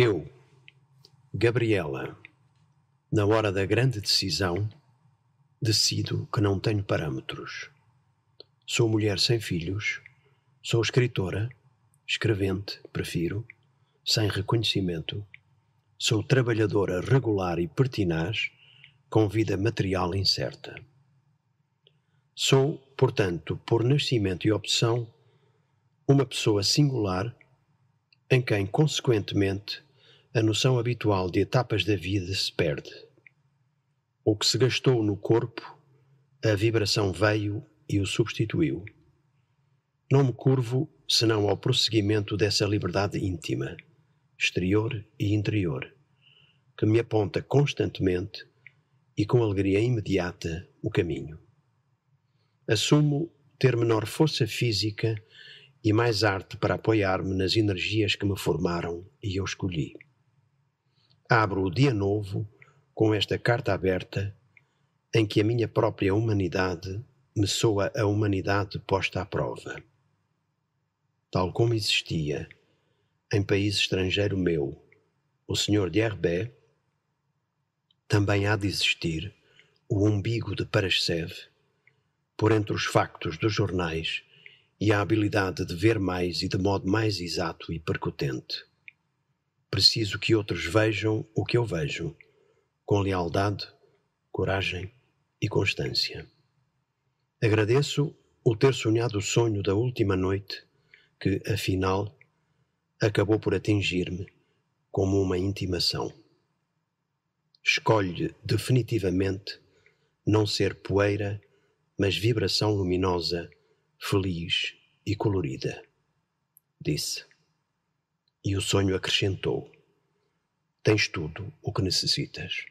Eu, Gabriela, na hora da grande decisão, decido que não tenho parâmetros. Sou mulher sem filhos, sou escritora, escrevente, prefiro, sem reconhecimento, sou trabalhadora regular e pertinaz, com vida material incerta. Sou, portanto, por nascimento e opção, uma pessoa singular em quem, consequentemente, a noção habitual de etapas da vida se perde. O que se gastou no corpo, a vibração veio e o substituiu. Não me curvo senão ao prosseguimento dessa liberdade íntima, exterior e interior, que me aponta constantemente e com alegria imediata o caminho. Assumo ter menor força física e mais arte para apoiar-me nas energias que me formaram e eu escolhi abro o dia novo com esta carta aberta em que a minha própria humanidade me soa a humanidade posta à prova. Tal como existia, em país estrangeiro meu, o senhor de Herbé, também há de existir o umbigo de Parascev, por entre os factos dos jornais e a habilidade de ver mais e de modo mais exato e percutente preciso que outros vejam o que eu vejo, com lealdade, coragem e constância. Agradeço o ter sonhado o sonho da última noite, que, afinal, acabou por atingir-me como uma intimação. Escolhe definitivamente não ser poeira, mas vibração luminosa, feliz e colorida, disse. E o sonho acrescentou: Tens tudo o que necessitas.